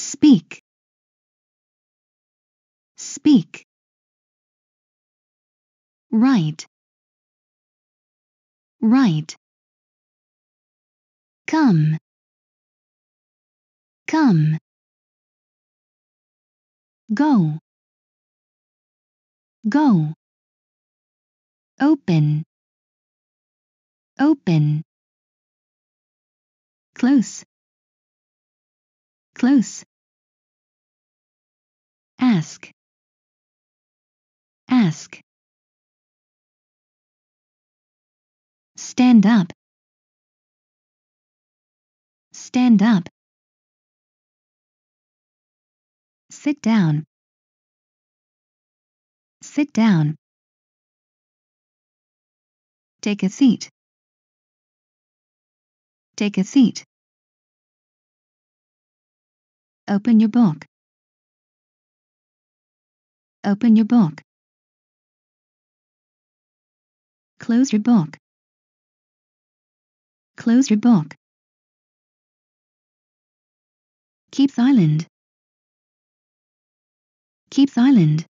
Speak. Speak. Right. Right. Come. Come. Go. Go. Open. Open. Close. Close. Ask. Ask. Stand up. Stand up. Sit down. Sit down. Take a seat. Take a seat. Open your book. Open your book. Close your book. Close your book. Keep silent. Keep silent.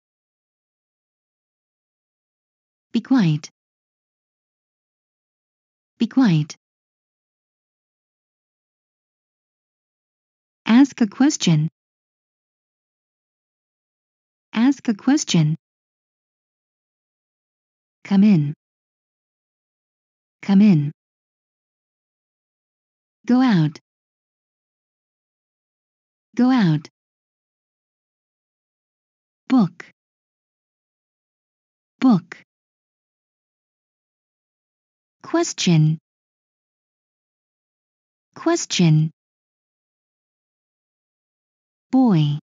Be quiet. Be quiet. Ask a question. Ask a question. Come in. Come in. Go out. Go out. Book. Book. Question. Question. Boy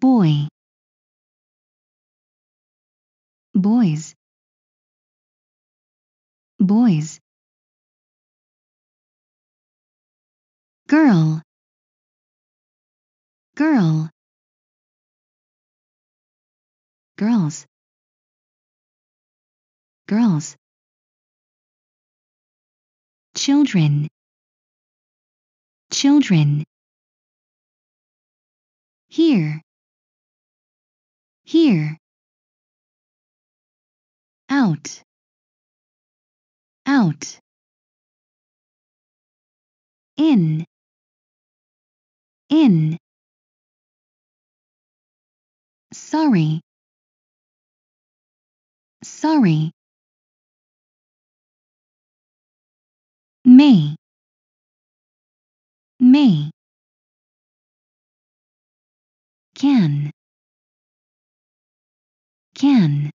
boy boys boys girl girl girls girls children children here here out out in in sorry sorry Me. Me. can can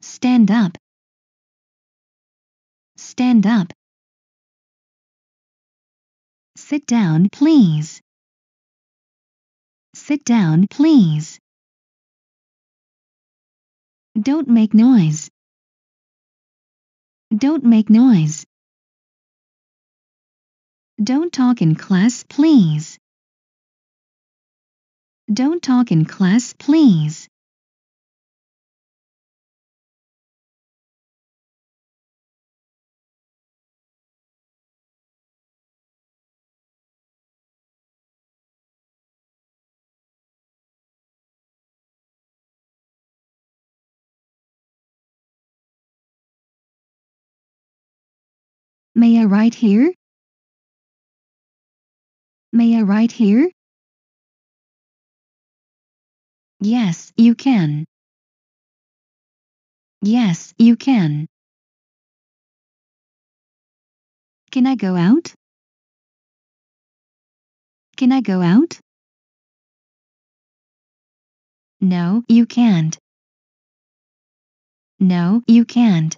stand up stand up sit down please sit down please don't make noise don't make noise. Don't talk in class, please. Don't talk in class, please. May I write here? May I write here? Yes, you can. Yes, you can. Can I go out? Can I go out? No, you can't. No, you can't.